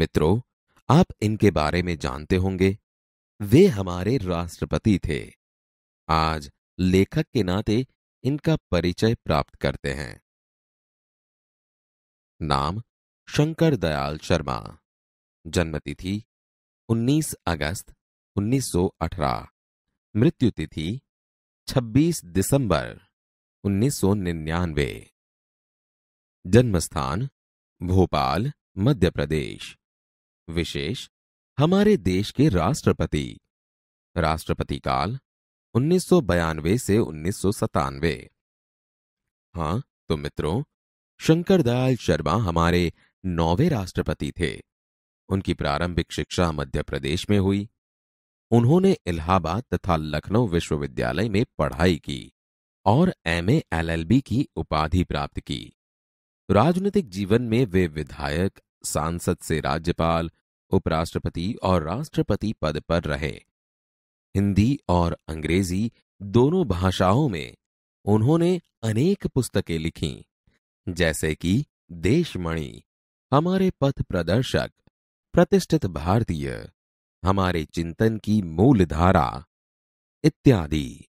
मित्रों आप इनके बारे में जानते होंगे वे हमारे राष्ट्रपति थे आज लेखक के नाते इनका परिचय प्राप्त करते हैं नाम शंकर दयाल शर्मा जन्मतिथि 19 अगस्त 1918 मृत्यु तिथि 26 दिसंबर 1999 जन्म जन्मस्थान भोपाल मध्य प्रदेश विशेष हमारे देश के राष्ट्रपति राष्ट्रपति काल उन्नीस से उन्नीस हाँ तो मित्रों शंकर दयाल शर्मा हमारे नौवे राष्ट्रपति थे उनकी प्रारंभिक शिक्षा मध्य प्रदेश में हुई उन्होंने इलाहाबाद तथा लखनऊ विश्वविद्यालय में पढ़ाई की और एम एलएलबी की उपाधि प्राप्त की राजनीतिक जीवन में वे विधायक सांसद से राज्यपाल उपराष्ट्रपति और राष्ट्रपति पद पर रहे हिंदी और अंग्रेजी दोनों भाषाओं में उन्होंने अनेक पुस्तकें लिखीं जैसे कि देशमणि हमारे पथ प्रदर्शक प्रतिष्ठित भारतीय हमारे चिंतन की मूल धारा इत्यादि